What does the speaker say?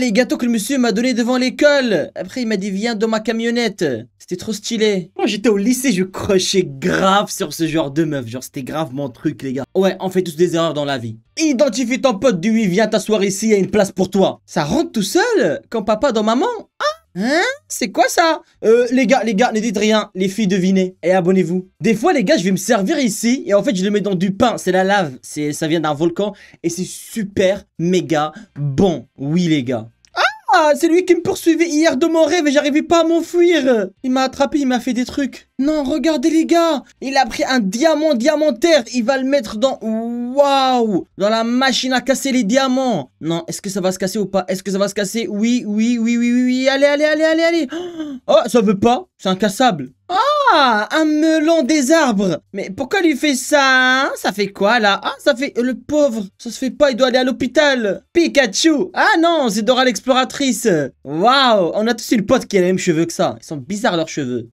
les gâteaux que le monsieur m'a donné devant l'école. Après, il m'a dit viens dans ma camionnette. C'était trop stylé. Moi, j'étais au lycée, je crochais grave sur ce genre de meuf. Genre, c'était grave mon truc, les gars. Ouais, on fait tous des erreurs dans la vie. Identifie ton pote du lui viens t'asseoir ici, il y a une place pour toi. Ça rentre tout seul, quand papa dans maman. Hein C'est quoi ça euh, les gars, les gars, ne dites rien. Les filles, devinez. Et abonnez-vous. Des fois, les gars, je vais me servir ici. Et en fait, je le mets dans du pain. C'est la lave. Ça vient d'un volcan. Et c'est super méga bon. Oui, les gars. Ah, c'est lui qui me poursuivait hier de mon rêve et j'arrivais pas à m'enfuir. Il m'a attrapé, il m'a fait des trucs. Non, regardez les gars. Il a pris un diamant diamantaire. Il va le mettre dans... Waouh Dans la machine à casser les diamants. Non, est-ce que ça va se casser ou pas Est-ce que ça va se casser oui, oui, oui, oui, oui, Allez, allez, allez, allez, allez. Oh, ça veut pas. C'est incassable. Oh ah, un melon des arbres Mais pourquoi lui fait ça hein? Ça fait quoi là Ah, ça fait... Euh, le pauvre, ça se fait pas, il doit aller à l'hôpital. Pikachu Ah non, c'est Dora l'exploratrice. Waouh, on a tous eu le pote qui a les mêmes cheveux que ça. Ils sont bizarres leurs cheveux.